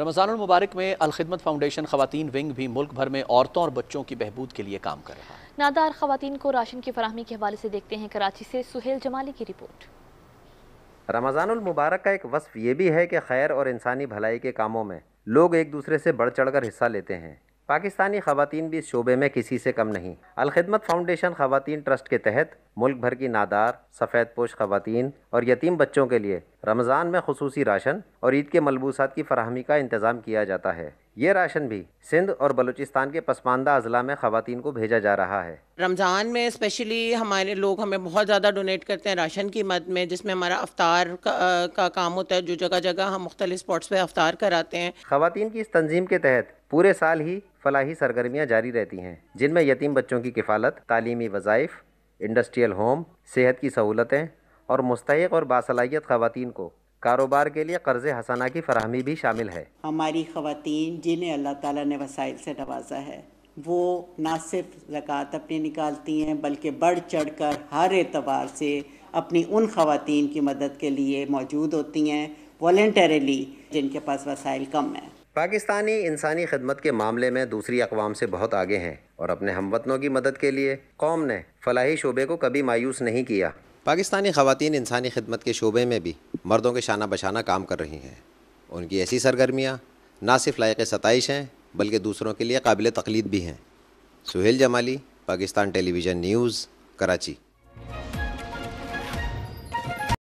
रमज़ान मुबारक में अलखदमत foundation खवतिन wing भी मुल्क भर में औरतों और बच्चों की बहबूद के लिए काम कर रहा है नादार खवतिन को राशन की फरहमी के हवाले से देखते हैं कराची से सुहेल जमाली की रिपोर्ट रमज़ान मुबारक का एक वसफ़ ये भी है कि खैर और इंसानी भलाई के कामों में लोग एक दूसरे से बढ़ चढ़ कर हिस्सा लेते हैं पाकिस्तानी खवतिन भी इस शोबे में किसी से कम नहीं अलखदमत फाउंडेशन खवतिन ट्रस्ट के तहत मुल्क भर की नादार सफ़ेद पोश खवतिन और यतीम बच्चों के लिए रमज़ान में खसूस राशन और ईद के मलबूसात की फरहमी का इंतज़ाम किया जाता है ये राशन भी सिंध और बलूचिस्तान के पसमानदा अजला में खातन को भेजा जा रहा है रमज़ान में स्पेशली हमारे लोग हमें बहुत ज़्यादा डोनेट करते हैं राशन की मद में जिसमें हमारा अफ्तार का, का काम होता है जो जगह जगह हम मुख्तलि स्पॉट्स पर अफ्तार कराते हैं खातन की इस तंजीम के तहत पूरे साल ही फलाही सरगर्मियाँ जारी रहती हैं जिनमें यतीम बच्चों की किफालत तालीमी वज़ाइफ़ इंडस्ट्रियल होम सेहत की सहूलतें और मुस्तक और बासलाहियत खवतिन को कारोबार के लिए कर्ज हसाना की फरहमी भी शामिल है हमारी खवतिन जिन्हें अल्लाह ताला ने वसाइल से नवाजा है वो ना सिर्फ जक़ात अपनी निकालती हैं बल्कि बढ़ चढ़ कर हर एतबार से अपनी उन खवतिन की मदद के लिए मौजूद होती हैं वॉल्टरली जिनके पास वसाइल कम हैं पाकिस्तानी इंसानी खदमत के मामले में दूसरी अकवाम से बहुत आगे हैं और अपने हम वतनों की मदद के लिए कौम ने फलाही शोबे को कभी मायूस नहीं किया पाकिस्तानी खवतिन इंसानी खदमत के शोबे में भी मर्दों के शाना बशाना काम कर रही हैं उनकी ऐसी सरगर्मियाँ ना सिर्फ लायक सतश हैं बल्कि दूसरों के लिए काबिल तकलीद भी हैं सुहेल जमाली पाकिस्तान टेलीविज़न न्यूज़ कराची